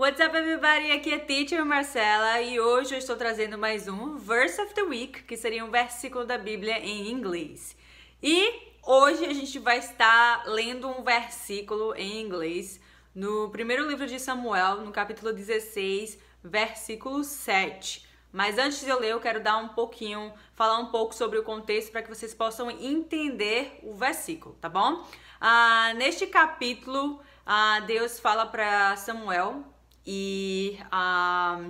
What's up, everybody? Aqui é Teacher Marcela e hoje eu estou trazendo mais um Verse of the Week, que seria um versículo da Bíblia em inglês. E hoje a gente vai estar lendo um versículo em inglês no primeiro livro de Samuel, no capítulo 16, versículo 7. Mas antes de eu ler, eu quero dar um pouquinho, falar um pouco sobre o contexto para que vocês possam entender o versículo, tá bom? Ah, neste capítulo, ah, Deus fala para Samuel e a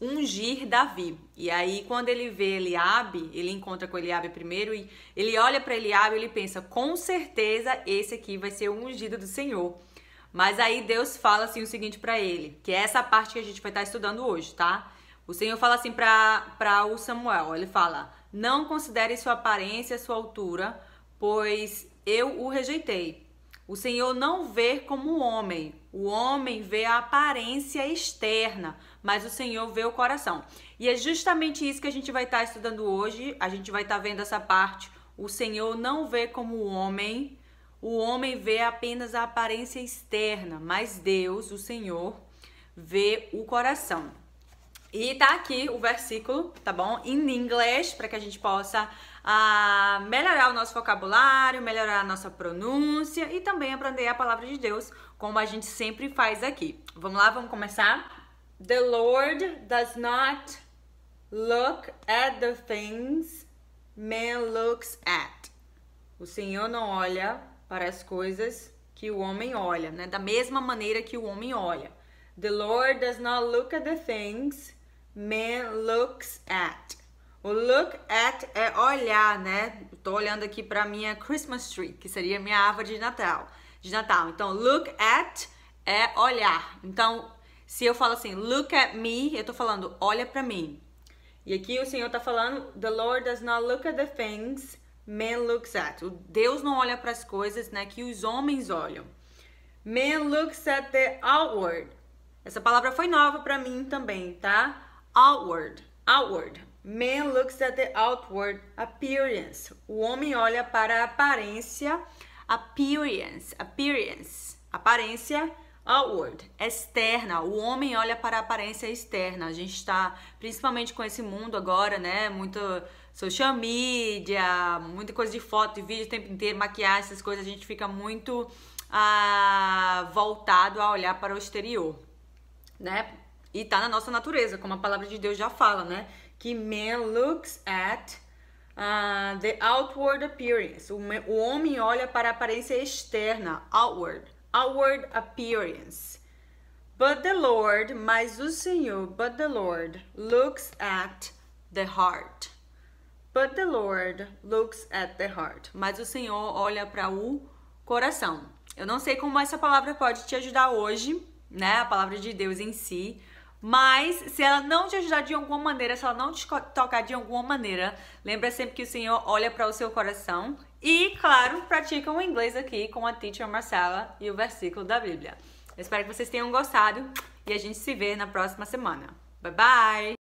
ungir Davi. E aí quando ele vê Eliabe, ele encontra com Eliabe primeiro e ele olha para Eliabe e ele pensa, com certeza esse aqui vai ser o ungido do Senhor. Mas aí Deus fala assim o seguinte para ele, que é essa parte que a gente vai estar tá estudando hoje, tá? O Senhor fala assim para o Samuel, ele fala: "Não considere sua aparência, sua altura, pois eu o rejeitei. O Senhor não vê como o homem. O homem vê a aparência externa, mas o Senhor vê o coração. E é justamente isso que a gente vai estar tá estudando hoje. A gente vai estar tá vendo essa parte. O Senhor não vê como o homem. O homem vê apenas a aparência externa, mas Deus, o Senhor, vê o coração. E tá aqui o versículo, tá bom? Em inglês, para que a gente possa uh, melhorar o nosso vocabulário, melhorar a nossa pronúncia e também aprender a palavra de Deus, como a gente sempre faz aqui. Vamos lá, vamos começar? The Lord does not look at the things man looks at. O Senhor não olha para as coisas que o homem olha, né? Da mesma maneira que o homem olha. The Lord does not look at the things man looks at. O look at é olhar, né? Tô olhando aqui para minha Christmas tree, que seria minha árvore de Natal, de Natal. Então, look at é olhar. Então, se eu falo assim, look at me, eu tô falando olha para mim. E aqui o Senhor tá falando, the Lord does not look at the things man looks at. O Deus não olha para as coisas, né, que os homens olham. Man looks at the outward. Essa palavra foi nova para mim também, tá? outward, outward. Man looks at the outward appearance. O homem olha para a aparência, appearance, appearance. Aparência outward, externa. O homem olha para a aparência externa. A gente está, principalmente com esse mundo agora, né? Muito social media, muita coisa de foto, e vídeo o tempo inteiro, maquiagem, essas coisas. A gente fica muito ah, voltado a olhar para o exterior, né? E está na nossa natureza, como a palavra de Deus já fala, né? Que man looks at uh, the outward appearance. O, o homem olha para a aparência externa, outward, outward appearance. But the Lord, mas o Senhor, but the Lord looks at the heart. But the Lord looks at the heart. Mas o Senhor olha para o coração. Eu não sei como essa palavra pode te ajudar hoje, né? A palavra de Deus em si. Mas se ela não te ajudar de alguma maneira, se ela não te tocar de alguma maneira, lembra sempre que o Senhor olha para o seu coração. E, claro, pratica o inglês aqui com a teacher Marcela e o versículo da Bíblia. Eu espero que vocês tenham gostado e a gente se vê na próxima semana. Bye bye!